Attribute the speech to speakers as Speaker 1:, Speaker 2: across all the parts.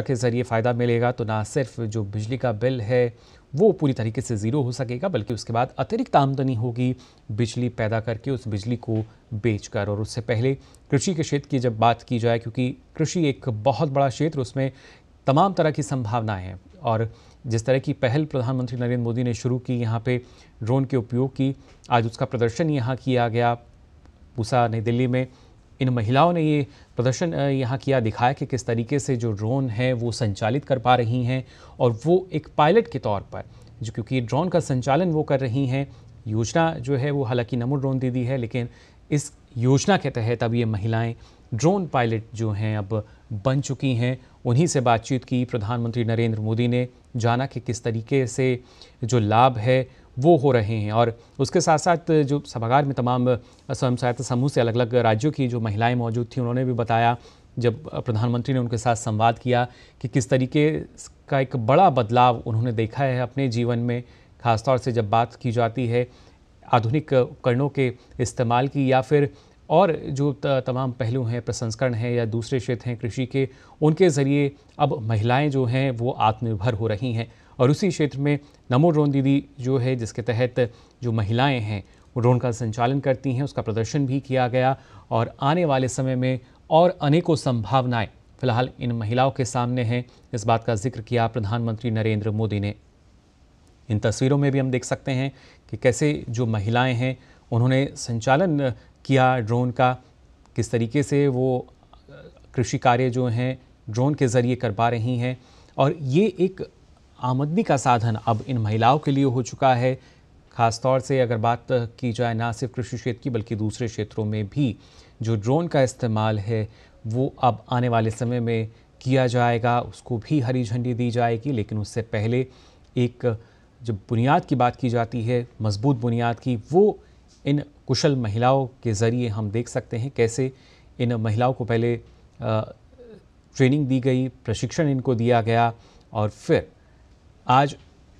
Speaker 1: के ज़रिए फ़ायदा मिलेगा तो ना सिर्फ जो बिजली का बिल है वो पूरी तरीके से ज़ीरो हो सकेगा बल्कि उसके बाद अतिरिक्त आमदनी होगी बिजली पैदा करके उस बिजली को बेचकर और उससे पहले कृषि के क्षेत्र की जब बात की जाए क्योंकि कृषि एक बहुत बड़ा क्षेत्र उसमें तमाम तरह की संभावनाएँ हैं और जिस तरह की पहल प्रधानमंत्री नरेंद्र मोदी ने शुरू की यहाँ पर ड्रोन के उपयोग की आज उसका प्रदर्शन यहाँ किया गया पूसा नई दिल्ली में इन महिलाओं ने ये प्रदर्शन यहाँ किया दिखाया कि किस तरीके से जो ड्रोन है वो संचालित कर पा रही हैं और वो एक पायलट के तौर पर जो क्योंकि ड्रोन का संचालन वो कर रही हैं योजना जो है वो हालांकि नमो ड्रोन दीदी है लेकिन इस योजना के तहत अब ये महिलाएं ड्रोन पायलट जो हैं अब बन चुकी हैं उन्हीं से बातचीत की प्रधानमंत्री नरेंद्र मोदी ने जाना कि किस तरीके से जो लाभ है वो हो रहे हैं और उसके साथ साथ जो सभागार में तमाम स्वयं सहायता समूह से अलग अलग राज्यों की जो महिलाएं मौजूद थी उन्होंने भी बताया जब प्रधानमंत्री ने उनके साथ संवाद किया कि किस तरीके का एक बड़ा बदलाव उन्होंने देखा है अपने जीवन में ख़ासतौर से जब बात की जाती है आधुनिक उपकरणों के इस्तेमाल की या फिर और जो तमाम पहलू हैं प्रसंस्करण हैं या दूसरे क्षेत्र हैं कृषि के उनके ज़रिए अब महिलाएं जो हैं वो आत्मनिर्भर हो रही हैं और उसी क्षेत्र में नमो ड्रोन दीदी जो है जिसके तहत जो महिलाएं हैं वो ड्रोन का संचालन करती हैं उसका प्रदर्शन भी किया गया और आने वाले समय में और अनेकों संभावनाएं फिलहाल इन महिलाओं के सामने हैं इस बात का जिक्र किया प्रधानमंत्री नरेंद्र मोदी ने इन तस्वीरों में भी हम देख सकते हैं कि कैसे जो महिलाएँ हैं उन्होंने संचालन किया ड्रोन का किस तरीके से वो कृषि कार्य जो हैं ड्रोन के ज़रिए कर पा रही हैं और ये एक आमदनी का साधन अब इन महिलाओं के लिए हो चुका है खासतौर से अगर बात की जाए ना सिर्फ कृषि क्षेत्र की बल्कि दूसरे क्षेत्रों में भी जो ड्रोन का इस्तेमाल है वो अब आने वाले समय में किया जाएगा उसको भी हरी झंडी दी जाएगी लेकिन उससे पहले एक जब बुनियाद की बात की जाती है मजबूत बुनियाद की वो इन कुशल महिलाओं के ज़रिए हम देख सकते हैं कैसे इन महिलाओं को पहले ट्रेनिंग दी गई प्रशिक्षण इनको दिया गया और फिर आज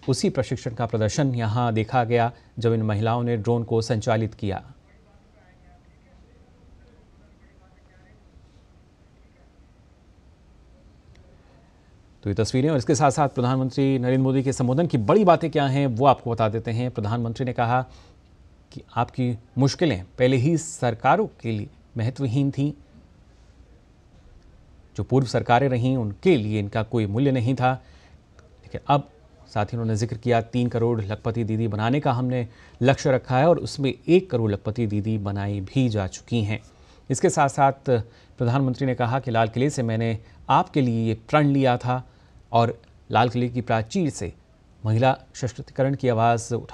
Speaker 1: उसी प्रशिक्षण का प्रदर्शन यहां देखा गया जब इन महिलाओं ने ड्रोन को संचालित किया तो ये तस्वीरें और इसके साथ साथ प्रधानमंत्री नरेंद्र मोदी के संबोधन की बड़ी बातें क्या हैं वो आपको बता देते हैं प्रधानमंत्री ने कहा कि आपकी मुश्किलें पहले ही सरकारों के लिए महत्वहीन थी जो पूर्व सरकारें रहीं उनके लिए इनका कोई मूल्य नहीं था कि अब साथ ही उन्होंने जिक्र किया तीन करोड़ लखपति दीदी बनाने का हमने लक्ष्य रखा है और उसमें एक करोड़ लखपति दीदी बनाई भी जा चुकी हैं इसके साथ साथ प्रधानमंत्री ने कहा कि लाल किले से मैंने आपके लिए ये प्रण लिया था और लाल किले की प्राचीर से महिला सशक्तिकरण की आवाज़ उठा